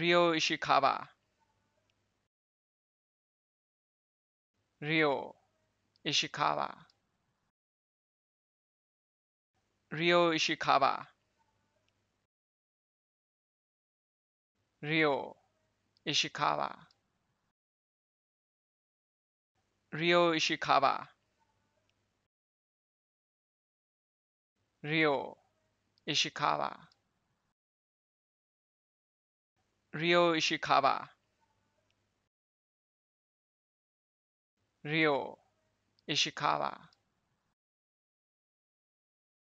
Ryo Ishikawa. Ryo Ishikawa. Ryo Ishikawa. Ryo Ishikawa. Ryo Ishikawa. Ryo Ishikawa. Ryo Ishikawa. Ryo Ishikawa.